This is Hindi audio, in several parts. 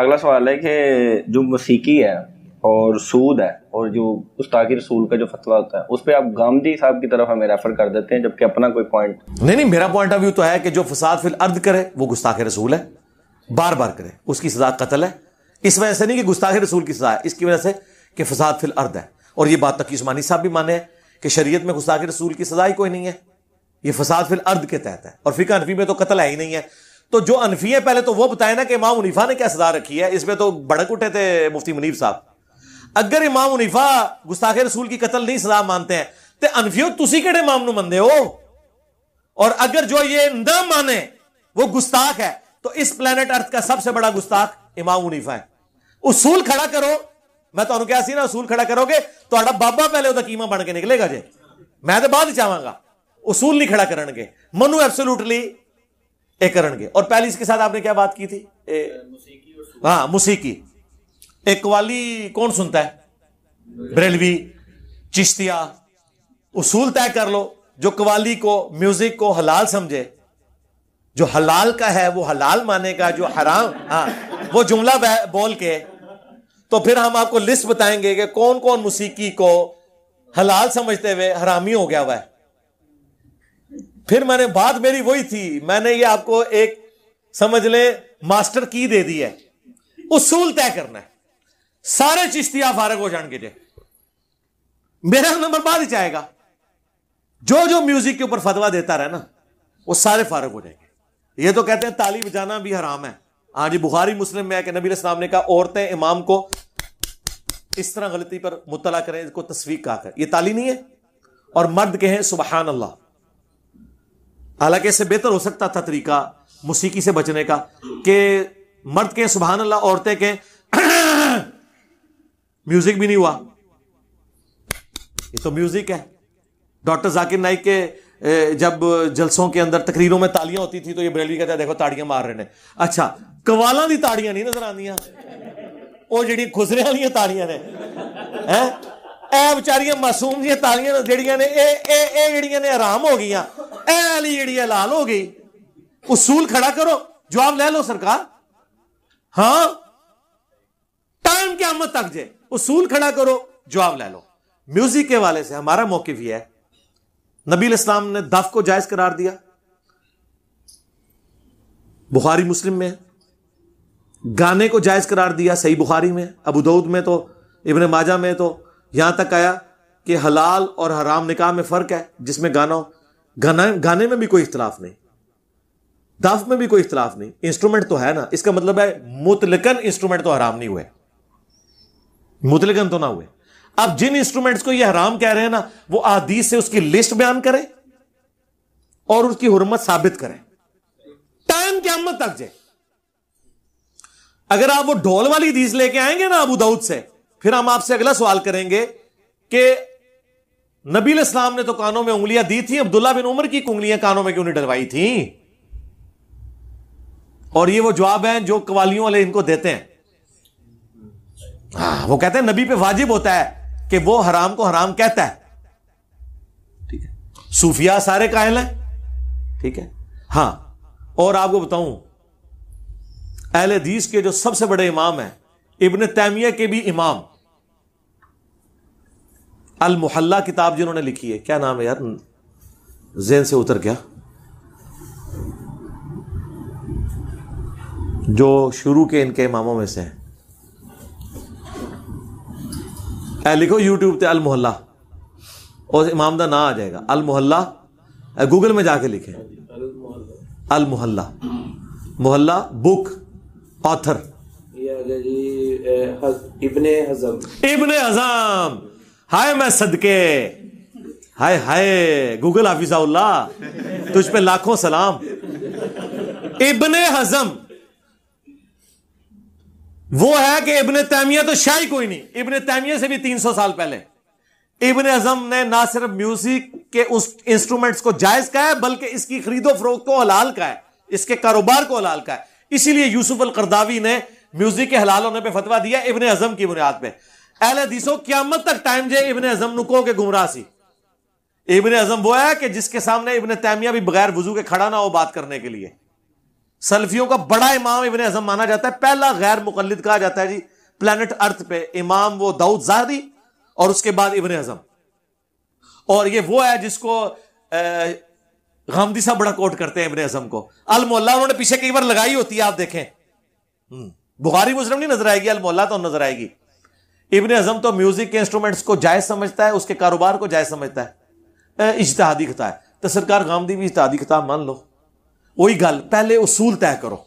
अगला सवाल है कि जो मसीकी है और सूद है और जो उसकी रसूल का जो फतवा होता है उस पर आप गांधी साहब की तरफ हमें रेफर कर देते हैं जबकि अपना कोई पॉइंट नहीं नहीं मेरा पॉइंट ऑफ व्यू तो है कि जो फसाद फिल अर्द करे वो गुस्ताखे रसूल है बार बार करे उसकी सजा कतल है इस वजह से नहीं कि गुस्ताखे रसूल की सजा है इसकी वजह से कि फसाद फिल अर्द है और ये बात तकी उस्मानी साहब भी माने कि शरीयत में गुस्ताखे रसूल की सजा ही कोई नहीं है ये फसाद फिल अर्द के तहत है और फिका अरफी में तो कतल है ही नहीं है तो जो अनफी है पहले तो वो बताए ना कि इमाम मुनीफा ने क्या सजा रखी है इसमें तो भड़क उठे थे मुफ्ती मुनीफ साहब अगर इमाम मुनीफा गुस्ताखे रसूल की कतल नहीं सजा मानते हैं तो अनफियो तुसी कि इमाम मनते हो और अगर जो ये न माने वो गुस्ताख है तो इस प्लेनेट अर्थ का सबसे बड़ा गुस्ताख इमाम मुनीफा है उसूल खड़ा करो मैं तो क्या सी ना उसूल खड़ा करोगे तो बाबा पहले वह कीमा बन के निकलेगा जे मैं तो बाद चाहवागा उसूल नहीं खड़ा करे मनु एब्सोल्यूटली एकरण के और पहले इसके साथ आपने क्या बात की थी ए, हाँ मुसीकी एक कवाली कौन सुनता है ब्रेलवी चिश्तिया उसूल तय कर लो जो कवाली को म्यूजिक को हलाल समझे जो हलाल का है वो हलाल मानेगा जो हराम हाँ वो जुमला बोल के तो फिर हम आपको लिस्ट बताएंगे कि कौन कौन मुसीकी को हलाल समझते हुए हरामी हो गया हुआ है फिर मैंने बात मेरी वही थी मैंने ये आपको एक समझ ले मास्टर की दे दी है उसूल तय करना है सारे चिश्तिया फारग हो जाएंगे के लिए मेरा नंबर बाद ही जाएगा जो जो म्यूजिक के ऊपर फतवा देता रहे ना वो सारे फारग हो जाएंगे ये तो कहते हैं ताली बजाना भी हराम है हाँ जी बुखारी मुस्लिम में है कि नबी इस्लाम ने कहा औरतें इमाम को इस तरह गलती पर मुतला करें इसको तस्वीर कहा कर ये ताली नहीं है और मर्द के हैं सुबहान अल्लाह हालांकि इससे बेहतर हो सकता था तरीका मुसीकी से बचने का कि मर्द के सुबहान अल्लाह औरतें के म्यूजिक भी नहीं हुआ ये तो म्यूजिक है डॉक्टर जाकिर नाइक के जब जलसों के अंदर तकरीरों में तालियां होती थी तो ये ब्रेलवी कहता देखो ताड़ियां मार रहे हैं अच्छा कवाला की ताड़ियां नहीं नजर आदियां वो जी ਖੁਸਰੇ वाली ताड़ियां ने ਹੈ ਇਹ ਵਿਚਾਰੀਆਂ ਮਾਸੂਮ ਦੀਆਂ ਤਾਲੀਆਂ ਜਿਹੜੀਆਂ ਨੇ ਇਹ ਇਹ ਇਹ एलईडी लाल गई उसूल खड़ा करो जवाब ले लो सरकार हां टाइम के मत तक जे उसूल खड़ा करो जवाब ले लो म्यूजिक के वाले से हमारा मौकफ यह है नबील इस्लाम ने दफ को जायज करार दिया बुखारी मुस्लिम में गाने को जायज करार दिया सही बुखारी में अबूदौद में तो इबन माजा में तो यहां तक आया कि हलाल और हराम निकाह में फर्क है जिसमें गाना हो गाना गाने में भी कोई इख्तलाफ नहीं दाफ में भी कोई इख्तलाफ नहीं इंस्ट्रूमेंट तो है ना इसका मतलब है मुतलकन इंस्ट्रूमेंट तो हराम नहीं हुए मुतलकन तो ना हुए अब जिन इंस्ट्रूमेंट्स को ये हराम कह रहे हैं ना वो आदीस से उसकी लिस्ट बयान करें और उसकी हरमत साबित करें टाइम क्यामत तक जाए अगर आप वो ढोल वाली दीज लेके आएंगे ना अबू दाऊद से फिर हम आपसे अगला सवाल करेंगे कि नबील इस्लाम ने तो कानों में उंगलियां दी थी अब्दुल्ला बिन उमर की उंगलियां कानों में क्यों नहीं डलवाई थी और ये वो जवाब है जो कवालियों वाले इनको देते हैं हाँ वो कहते हैं नबी पे वाजिब होता है कि वो हराम को हराम कहता है ठीक है सूफिया सारे कायल हैं ठीक है हाँ और आपको बताऊं अहल हदीस के जो सबसे बड़े इमाम हैं इबन तैमिया के भी इमाम अल किताब जिन्होंने लिखी है क्या नाम है यार जेन से उतर गया जो शुरू के इनके इमामों में से हैं लिखो यूट्यूब पे अल और इमाम का ना आ जाएगा अल मोहल्ला गूगल में जाके लिखे अल मोहल्ला मोहल्ला बुक ऑथर इबन हजम इबने हजम हाय मैं सदके हाय हाय गूगल हाफिजाउल्ला तुझ पे लाखों सलाम इबन हजम वो है कि इबन तैमिया तो शाही कोई नहीं इबन तैमिया से भी 300 साल पहले इबन अजम ने ना सिर्फ म्यूजिक के उस इंस्ट्रूमेंट्स को जायज का है बल्कि इसकी खरीदो फरोख को हलाल का है इसके कारोबार को हलाल का है इसीलिए यूसुफ अल करदावी ने म्यूजिक के हलाल होने पर फतवा दिया इबन अजम की बुनियाद पर अहल हदीसों क्यामत तक टाइम जे इबन अजम नुको के गुमराह सी इबन अजम वो है कि जिसके सामने इबन तैमिया भी बगैर वजू के खड़ा ना हो बात करने के लिए सल्फियों का बड़ा इमाम इबन अजम माना जाता है पहला गैर मुकलद कहा जाता है जी प्लानट अर्थ पे इमाम वो दाऊद और उसके बाद इबन अजम और ये वो है जिसको गामदी साहब बड़ा कोट करते हैं इबन अजम को अलमोल्ला उन्होंने पीछे कई बार लगाई होती है आप देखें हम्म, बुखारी मुजरम नहीं नजर आएगी अलमोल्ला तो नजर आएगी इबन अजम तो म्यूजिक के इंस्ट्रूमेंट्स को जायज समझता है उसके कारोबार को जायज समझता है इजतहादी खता है तो सरकार दी भी इजतहादी खता मान लो वही गल पहले उसूल तय करो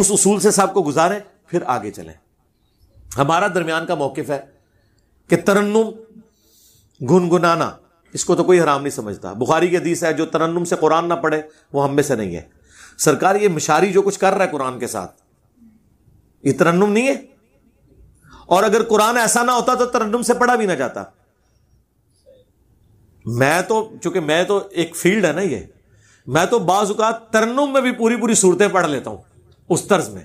उस उसूल से सबको गुजारें फिर आगे चलें हमारा दरमियान का मौकफ है कि तरन्नुम गुनगुनाना इसको तो कोई हराम नहीं समझता बुखारी के दीस है जो तरन्नुम से कुरान ना पढ़े वो हम में से नहीं है सरकार ये मिशारी जो कुछ कर रहा है कुरान के साथ ये तरन्नुम नहीं है और अगर कुरान ऐसा ना होता तो तरन्नुम से पढ़ा भी ना जाता मैं तो चूंकि मैं तो एक फील्ड है ना ये मैं तो बाजुकात तरन्नुम में भी पूरी पूरी सूरतें पढ़ लेता हूं उस तर्ज में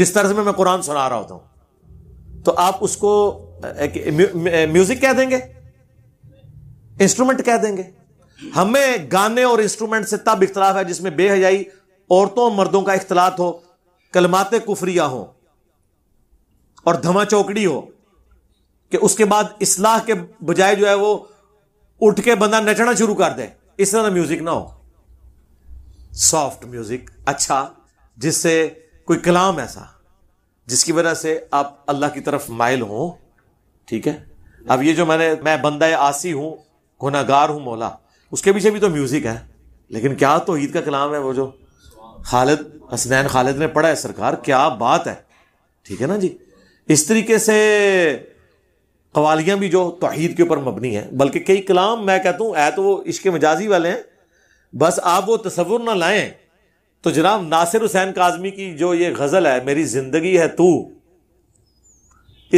जिस तर्ज में मैं कुरान सुना रहा होता हूं तो आप उसको म्यूजिक कह देंगे इंस्ट्रूमेंट कह देंगे हमें गाने और इंस्ट्रूमेंट से तब इख्तलाफ है जिसमें बेहजाई औरतों और मर्दों का इख्तलात हो कलमाते कुफरिया हो और धमा चौकड़ी हो कि उसके बाद इसलाह के बजाय जो है वो उठ के बंदा नचना शुरू कर दे इस तरह म्यूजिक ना हो सॉफ्ट म्यूजिक अच्छा जिससे कोई कलाम ऐसा जिसकी वजह से आप अल्लाह की तरफ माइल हो ठीक है अब ये जो मैंने मैं बंदा आसी हूं गुनागार हूं मौला उसके पीछे भी तो म्यूजिक है लेकिन क्या तो ईद का कलाम है वो जो खालिद हसनैन खालिद ने पढ़ा है सरकार क्या बात है ठीक है ना जी इस तरीके से कवालियां भी जो तोहहीद के ऊपर मबनी है बल्कि कई कलाम मैं कहता हूं ऐ तो वो इश्क मजाजी वाले हैं बस आप वो तस्वुर ना लाएं तो जनाब नासिर हुसैन काजमी की जो ये गजल है मेरी जिंदगी है तू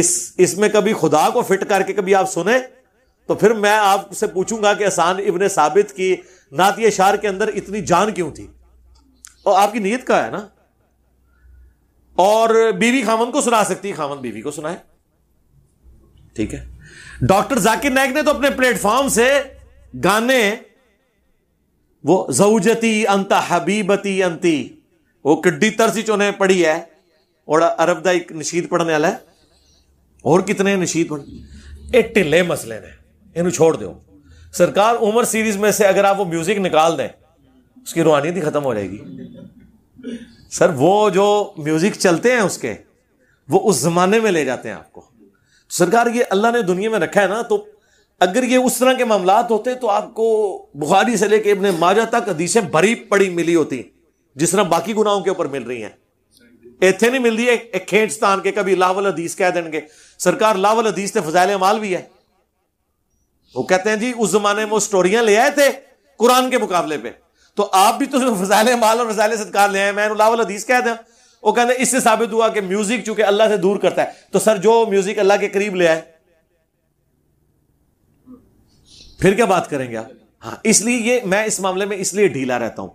इस इसमें कभी खुदा को फिट करके कभी आप सुने तो फिर मैं आपसे पूछूंगा कि असान इबन साबित की नातिया शार के अंदर इतनी जान क्यों थी और आपकी नीयत का है ना और बीवी खामन को सुना सकती है खामन बीवी को सुनाए ठीक है डॉक्टर जाकिर नायक ने तो अपने प्लेटफॉर्म से गाने वो जऊजती अंत हबीबती अंति वो किड्डी तरसी चोने पढ़ी है और अरबदा एक नशीद पढ़ने वाला है और कितने नशीद पढ़ ढिले मसले ने इन छोड़ दो सरकार उमर सीरीज में से अगर आप वो म्यूजिक निकाल दें उसकी रूहानियत ही खत्म हो जाएगी सर वो जो म्यूजिक चलते हैं उसके वो उस जमाने में ले जाते हैं आपको तो सरकार ये अल्लाह ने दुनिया में रखा है ना तो अगर ये उस तरह के मामला होते तो आपको बुखारी से लेके अपने माजा तक हदीसें भरी पड़ी मिली होती जिस तरह बाकी गुनाहों के ऊपर मिल रही हैं इतने नहीं मिलती है एक खेचतान के कभी लावल हदीस कह देंगे सरकार लावल हदीस से फजाइल माल भी है वो कहते हैं जी उस जमाने में वो स्टोरियां ले आए थे कुरान के मुकाबले पे तो आप भी तो फजाल माल और फजाल सदकार ले आए मैं हदीस कह दें वो कहते इससे साबित हुआ कि म्यूजिक चूंकि अल्लाह से दूर करता है तो सर जो म्यूजिक अल्लाह के करीब ले आए फिर क्या बात करेंगे आप हाँ इसलिए ये मैं इस मामले में इसलिए ढीला रहता हूं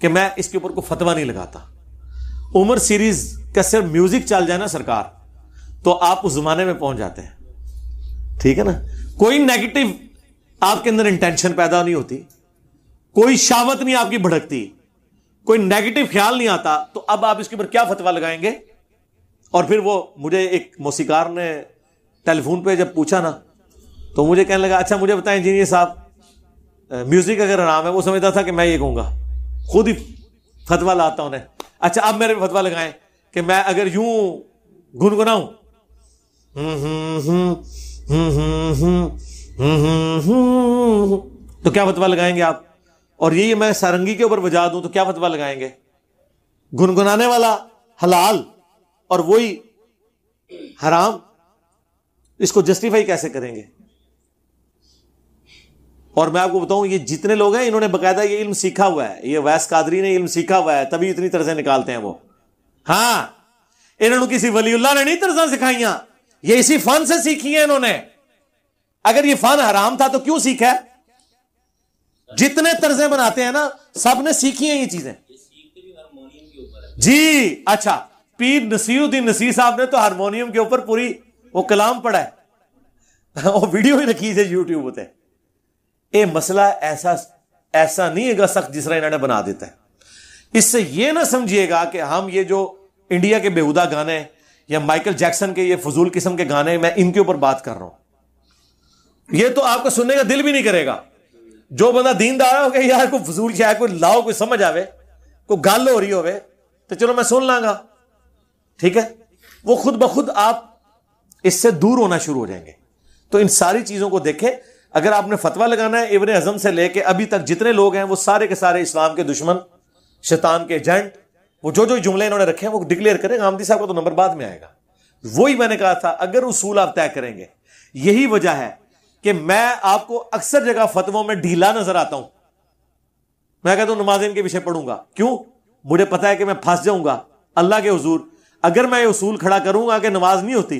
कि मैं इसके ऊपर कोई फतवा नहीं लगाता उमर सीरीज का सिर्फ म्यूजिक चल जाए ना सरकार तो आप उस जमाने में पहुंच जाते हैं ठीक है ना कोई नेगेटिव आपके अंदर इंटेंशन पैदा नहीं होती कोई शावत नहीं आपकी भड़कती कोई नेगेटिव ख्याल नहीं आता तो अब आप इसके ऊपर क्या फतवा लगाएंगे और फिर वो मुझे एक मौसीकार ने टेलीफोन पे जब पूछा ना तो मुझे कहने लगा अच्छा मुझे बताएं इंजीनियर साहब म्यूजिक अगर नाम है वो समझता था कि मैं ये कहूंगा खुद ही फतवा लाता उन्हें अच्छा अब मेरे फतवा लगाएं कि मैं अगर यूं गुनगुनाऊं तो क्या फतवा लगाएंगे आप और ये मैं सारंगी के ऊपर बजा दूं तो क्या फतवा लगाएंगे गुनगुनाने वाला हलाल और वही हराम इसको जस्टिफाई कैसे करेंगे और मैं आपको बताऊं ये जितने लोग हैं इन्होंने बकायदा ये इल्म सीखा हुआ है ये वैस कादरी ने इल्म सीखा हुआ है तभी इतनी तरह से निकालते हैं वो हाँ इन्होंने किसी वलीउल्ला ने नहीं तरसा सिखाइया ये इसी फन से सीखी है इन्होंने अगर ये फन हराम था तो क्यों सीखा है जितने तर्जे बनाते हैं ना सब ने सीखी है ये चीजें जी अच्छा पीर नसीरुद्दीन नसीर साहब ने तो हारमोनियम के ऊपर पूरी वो कलाम पढ़ा है वो वीडियो ही रखी है यूट्यूब होते ये मसला ऐसा ऐसा नहीं है सख्त जिस तरह इन्होंने बना देता है इससे ये ना समझिएगा कि हम ये जो इंडिया के बेहुदा गाने या माइकल जैक्सन के ये फजूल किस्म के गाने मैं इनके ऊपर बात कर रहा हूं ये तो आपको सुनने का दिल भी नहीं करेगा जो बंदा दीनदार हो गया यार कोई फजूल शायद कोई लाओ कोई समझ आवे कोई गल हो रही हो तो चलो मैं सुन लांगा ठीक है वो खुद ब खुद आप इससे दूर होना शुरू हो जाएंगे तो इन सारी चीजों को देखें अगर आपने फतवा लगाना है इबन अजम से लेके अभी तक जितने लोग हैं वो सारे के सारे इस्लाम के दुश्मन शैतान के एजेंट वो जो जो जुमले इन्होंने रखे हैं वो डिक्लेयर करें गांधी साहब का तो नंबर बाद में आएगा वही मैंने कहा था अगर उसूल आप तय करेंगे यही वजह है कि मैं आपको अक्सर जगह फतवों में ढीला नजर आता हूं मैं कहता हूं नमाजिन के विषय पढ़ूंगा क्यों मुझे पता है कि मैं फंस जाऊंगा अल्लाह के हजूर अगर मैं ये उसूल खड़ा करूंगा कि नमाज नहीं होती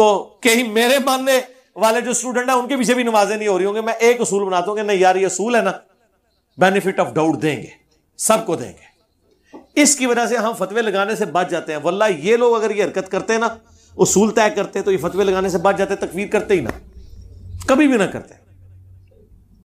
तो कहीं मेरे मानने वाले जो स्टूडेंट है उनके पीछे भी नमाजें नहीं हो रही होंगे मैं एक उसूल बनाता हूं कि नहीं यार ये असूल है ना बेनिफिट ऑफ डाउट देंगे सबको देंगे इसकी वजह से हम फतवे लगाने से बच जाते हैं वल्ला ये लोग अगर ये हरकत करते हैं ना उसूल तय करते तो ये फतवे लगाने से बच जाते तकवीर करते ही ना कभी भी ना करते